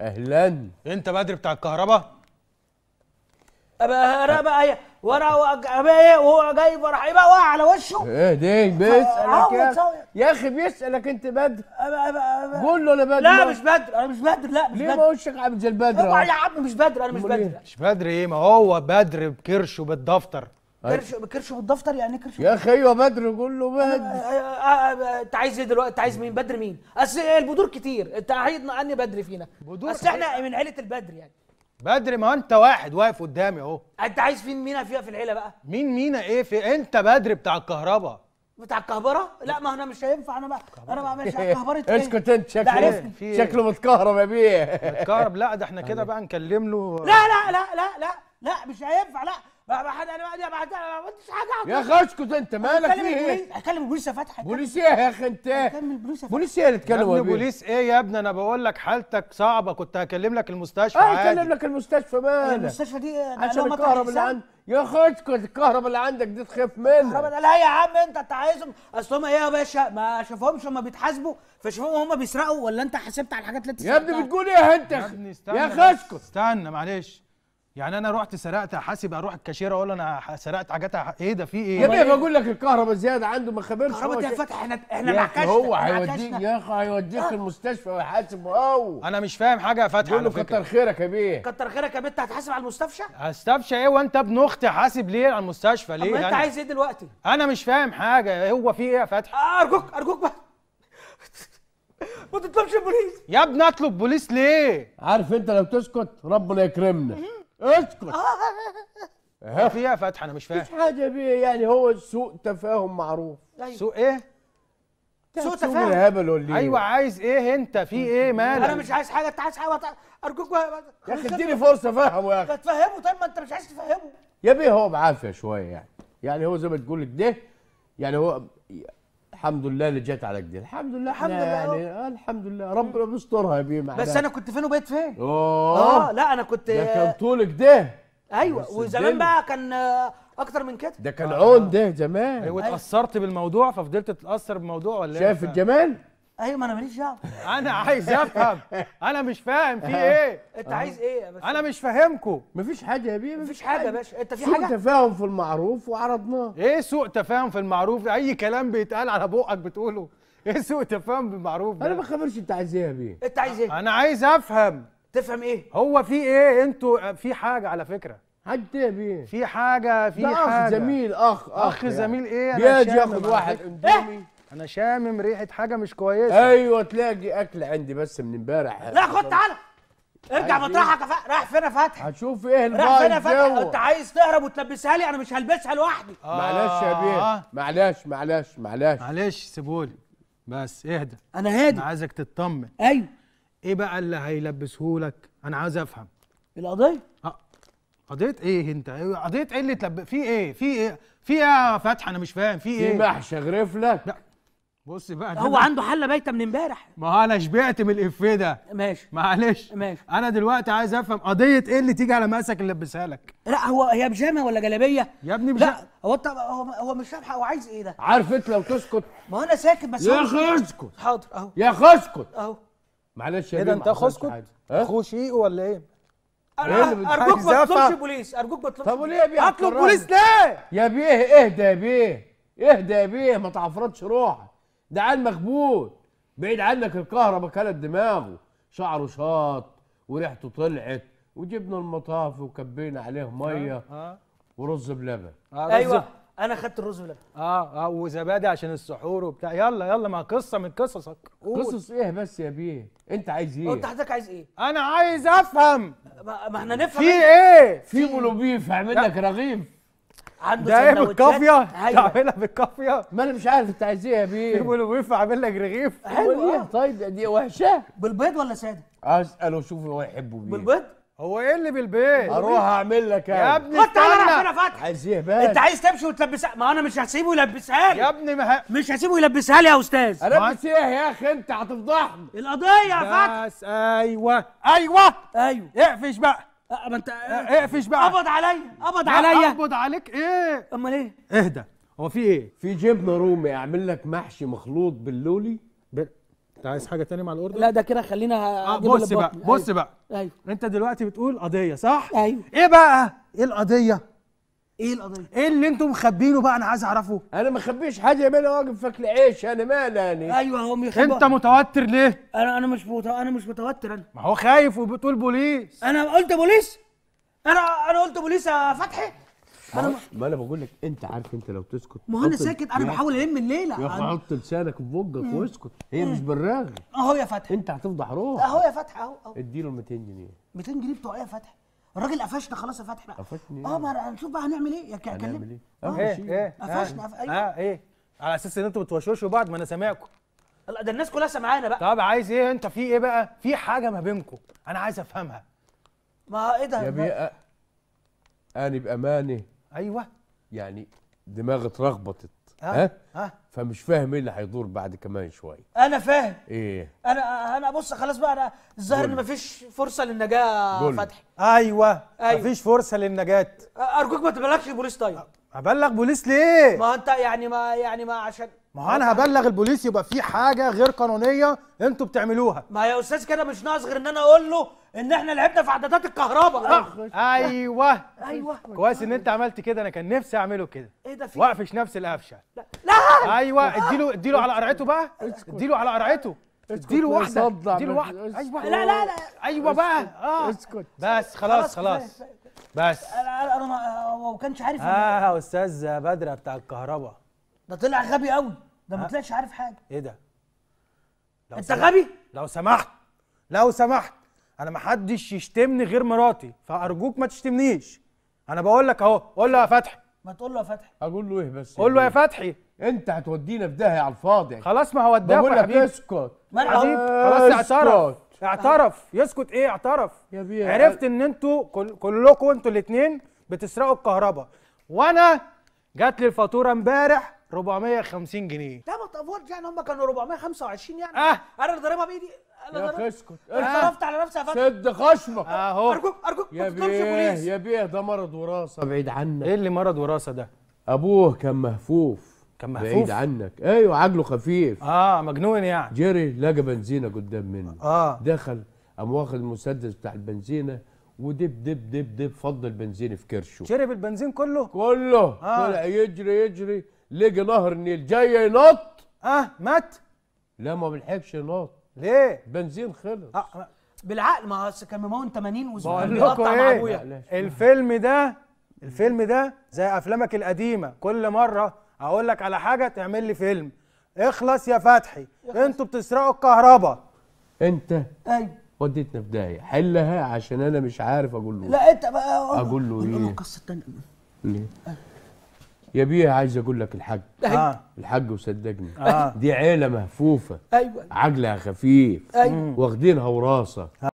اهلا انت بدر بتاع الكهرباء ابقى بقى ايه وانا ايه وهو جاي ايه بقى وقع على وشه ايه دي بيسالك يا, يا اخي بيسالك انت بدر قول له انا بدر لا مش بدر انا مش بدر لا مش ليه بدر ليه ما وشك عامل زي البدر يا عم مش بدر انا مش إيه؟ بدر مش بدر ايه ما هو بدر بكرشه بالدفتر كرش كرش بالدفتر يعني كرش يا اخي ايوه بدر قول له بدر انت عايز ايه دلوقتي انت عايز مين بدر مين اصل البدور كتير انت عايزنا اني بدر فينا بدور اصل احنا من عيله البدر يعني بدر ما انت واحد واقف قدامي اهو انت عايز فين مينا فيها في العيله بقى مين مينا ايه في انت بدر بتاع الكهرباء بتاع الكهبره لا ما انا مش هينفع انا بقى انا بقى ماشي على كهبره ايه اسكت انت شكله إيه؟ شكله متكهرب يا بيه متكهرب لا ده احنا كده بقى نكلم له لا لا لا لا لا لا مش هينفع لا ما حد انا ما قلتش حاجه يا اخي اسكت انت مالك فيه ايه؟ اكلم البوليس يا فتحي بوليس ايه يا اخي انت؟ اكلم البوليس بوليس ايه اللي اتكلم يا بوليس ايه يا ابني انا بقول لك حالتك صعبه كنت هكلم لك المستشفى آه، عادي اه هكلم لك المستشفى مالك المستشفى دي عشان الكهرباء اللي عندك يا خدك الكهرباء اللي عندك دي تخاف منها لا يا عم انت انت عايزهم اصل هم ايه يا باشا ما شافوهمش هم بيتحاسبوا فشافوهم هم بيسرقوا ولا انت حسبت على الحاجات اللي انت يا ابني بتقول ايه انت يا ابني استنى يا استنى معلش يعني انا رحت سرقت حاسب اروح الكاشير اقول انا سرقت حاجات ايه ده في ايه يا ابني إيه؟ بقول لك الكهرباء زياده عنده ما خبرش هو يا فتح احنا احنا نعكشنا هو هيوديك يا اخي هيوديك آه. المستشفى ويحاسب او انا مش فاهم حاجه يا فتحي بقول له كتر خيرك يا بيه كتر خيرك يا بيه انت هتحاسب على المستشفى هستفشى ايه وانت ابن اختي حاسب ليه على المستشفى ليه يعني انت عايز ايه دلوقتي انا مش فاهم حاجه هو في ايه يا فتحي آه، ارجوك ارجوك بقى ما تطلبش البوليس يا ابني اطلب بوليس ليه عارف انت لو تسكت ربنا يكرمنا اسكت ايه فيها فتح انا مش فاهم مفيش حاجه بيه يعني هو سوء تفاهم معروف أيوة. سوء ايه سوء تفاهم الهبل واللي ايوه عايز ايه انت في ايه مالك انا مش عايز حاجه انت عايز حاجه ارجوك يا اخي اديني فرصه افهمه يا اخي تفهمه طيب ما انت مش عايز تفهمه يا بيه هو بعافيه شويه يعني يعني هو زي ما تقول لك ده يعني هو الحمد لله اللي جت على كده الحمد لله الحمد لله يعني آه، الحمد لله ربنا بيسترها يا بيه بس انا كنت فين وبقيت فين اه لا انا كنت ده كان طول كده ايوه وزمان بقى كان آه، اكتر من كده ده كان عون ده زمان أيوة. واتاثرت أيوة. بالموضوع ففضلت تتاثر بالموضوع ولا إيه؟ شايف الجمال ايوه ما انا ماليش دعوه انا عايز افهم انا مش فاهم في ايه انت عايز ايه انا مش فاهمكم مفيش حاجه يا بيه مفيش حاجه يا باشا انت في حاجه سوء تفاهم في المعروف وعرضناه ايه سوء تفاهم في المعروف اي كلام بيتقال على بقك بتقوله ايه سوء تفاهم بالمعروف ده انا ما خبرش انت عايز ايه يا بيه انت عايز ايه انا عايز افهم تفهم ايه هو في ايه انتوا في حاجه على فكره حد ايه بيه في حاجه في حاجه اخ زميل اخ اخ, أخ يعني. زميل ايه بيجي ياخد واحد إيه؟ اندومي انا شامم ريحه حاجه مش كويسه ايوه تلاقي اكل عندي بس من امبارح لا خد تعالى ارجع مطرحك إيه؟ ف... رايح فين يا فتحي هتشوف ايه البايظ رايح فين يا فتحي انت عايز تهرب وتلبسها لي انا مش هلبسها لوحدي آه. معلش يا بيه آه. معلش معلش معلش معلش سيبولي بس اهدى انا هادي انا عايزك تطمن ايوه ايه بقى اللي هيلبسهولك انا عايز افهم القضيه أه. قضيه ايه انت قضيه ايه اللي تلب في ايه في ايه في ايه يا فتحي انا مش فاهم في ايه في محشي غرفلك بص بقى هو عنده حله بايته من امبارح ما هو انا شبعت من الافيه ده ماشي معلش ماشي انا دلوقتي عايز افهم قضيه ايه اللي تيجي على مقاسك اللي لبسها لك لا هو هي بجامه ولا جلابيه يا ابني بجامة. لا هو انت هو هو مش فاهم هو عايز ايه ده عارف انت لو تسكت ما انا ساكت بس يا اخي اسكت حاضر اهو يا اخي اسكت اهو معلش يا ايه ده انت اسكت اخو شيء ولا ايه ارجوك إيه ما تطلبش بوليس ارجوك ما تطلبش طب وليه يا بيه اطلب بوليس ليه يا بيه اهدى يا بيه اهدى يا بيه ما تعفرضش روحك ده عيل مخبول بعيد عنك الكهرباء كلت دماغه شعره شاط وريحته طلعت وجبنا المطاف وكبينا عليه ميه آه. ورز بلبن آه ايوه انا خدت الرز بلبن اه اه وزبادي عشان السحور وبتاع يلا يلا ما قصه من قصصك قصص ايه بس يا بيه انت عايز ايه انت حضرتك عايز ايه انا عايز افهم ما, ما احنا نفهم في ايه في مولوبيف اعمل لك رغيف عنده ده بالكافيه ايوه تعملها بالكافيه ما انا مش عارف انت عايز ايه يا بيه بيقولوا ويف عامل لك رغيف حلو آه. طيب دي وحشه بالبيض ولا ساده؟ اساله شوف هو يحبه بيه بالبيض هو ايه اللي بالبيض؟ اروح اعمل لك يا ابني حط على ربنا فتح عايز ايه بقى؟ انت عايز تمشي وتلبسها ما انا مش هسيبه يلبسها لي يا ابني ما مش هسيبه يلبسها لي يا استاذ البس ايه يا اخي انت هتفضحني القضيه يا فتحي بس ايوه ايوه ايوه اقفش بقى آه، آه، ما انت آه، اقفش بقى قبض عليا قبض عليا قبض عليك ايه امال ايه اهدى هو في ايه في جبنه رومي اعمل لك محشي مخلوط باللولي ب... انت عايز حاجه تانية مع الاوردر لا ده كده خلينا آه بص بقى بص أيوه. بقى أيوه. انت دلوقتي بتقول قضيه صح ايوه ايه بقى ايه القضيه ايه القضيه؟ ايه اللي انتم مخبينه بقى انا عايز اعرفه؟ انا ما مخبيش حاجه يا مالي واقف فاكل عيش انا مالي يعني ايوه هو مخبي انت متوتر ليه؟ انا انا مش متوتر انا مش متوتر انا ما هو خايف وبتقول بوليس انا قلت بوليس؟ انا انا قلت بوليس يا فتحي؟ انا ما, انا بقول لك انت عارف انت لو تسكت ما انا ساكت انا بحاول الم الليله يا اخي حط لسانك في بقك واسكت هي مم. مش بالراغي اهو يا فتحي انت هتفضح روح اهو يا فتحي اهو اهو اديله 200 جنيه 200 جنيه بتوع ايه يا فتحي؟ الراجل قفشنا خلاص يا فتحي بقى قفشني اه يعني. ما نشوف بقى هنعمل ايه يا هنعمل ايه؟ اه, اه، ايه قفشنا ايه اه ايه على اساس ان انتوا بتوشوشوا بعض ما انا سامعكم لا ده الناس كلها سامعانا بقى طب عايز ايه انت في ايه بقى؟ في حاجه ما بينكم انا عايز افهمها ما ايه ده يا بيه آه. انا بامانه ايوه يعني دماغي اترخبطت ها ها فمش فاهم ايه اللي هيدور بعد كمان شويه انا فاهم ايه انا انا بص خلاص بقى انا الظاهر ان مفيش فرصه للنجاه فتحي ايوه, أيوة. مفيش فرصه للنجاه ارجوك ما تبلغش البوليس طيب ابلغ بوليس ليه ما انت يعني ما يعني ما عشان ما هو انا هبلغ البوليس يبقى في حاجه غير قانونيه انتوا بتعملوها ما يا استاذ كده مش ناقص غير ان انا اقول له ان احنا لعبنا في عدادات الكهرباء أيوة. ايوه ايوه كويس ان انت عملت كده انا كان نفسي اعمله كده ايه ده في واقفش نفس القفشه لا لا ايوه اديله اديله على قرعته بقى اديله على قرعته اديله واحده اديله واحده ايوه لا لا لا ايوه بقى اه اسكت بس خلاص خلاص بس انا انا ما كانش عارف اه استاذ بدر بتاع الكهرباء ده طلع غبي قوي ده ما طلعش عارف حاجه ايه ده لو انت غبي لو سمحت لو سمحت انا ما حدش يشتمني غير مراتي فارجوك ما تشتمنيش انا بقول لك اهو قول له يا فتحي ما تقول له يا فتحي اقول له ايه بس قول له يا فتحي انت هتودينا في داهيه على الفاضي خلاص ما هو وداك بقول لك اسكت خلاص اعترف اعترف يسكت ايه اعترف يا بيه عرفت ان انتوا كلكم انتوا الاثنين بتسرقوا الكهرباء وانا جات لي الفاتوره امبارح 450 جنيه لا ما تقفوش يعني هم كانوا 425 يعني اه انا ضاربها بايدي يا اخي اسكت اتصرفت آه. على نفسي يا فندم سد خشمك اهو ارجوك ارجوك يا بيه يا بيه ده مرض وراثه بعيد عنك ايه اللي مرض وراثه ده؟ ابوه كان مهفوف كان مهفوف بعيد عنك ايوه عجله خفيف اه مجنون يعني جيري لقى بنزينه قدام منه اه دخل قام واخد المسدس بتاع البنزينه ودب دب دب دب فض البنزين في كرشه شرب البنزين كله كله آه. طلع يجري يجري لقي نهر النيل جاي ينط اه مات لا ما بنحبش ينط ليه بنزين خلص آه. بالعقل ما كان ممون 80 وزمان بيقطع إيه؟ مع ابويا الفيلم ده الفيلم ده زي افلامك القديمه كل مره اقول لك على حاجه تعمل لي فيلم اخلص يا فتحي انتوا بتسرقوا الكهرباء انت ايوه وديتنا في داهيه حلها عشان انا مش عارف اقول له لا انت بقى اقول له ايه قصه ثانيه ليه يا بيه عايز اقول لك الحاج آه. الحاج وصدقني آه. دي عيله مهفوفه ايوه عجلها خفيف أيوة. واخدينها وراثه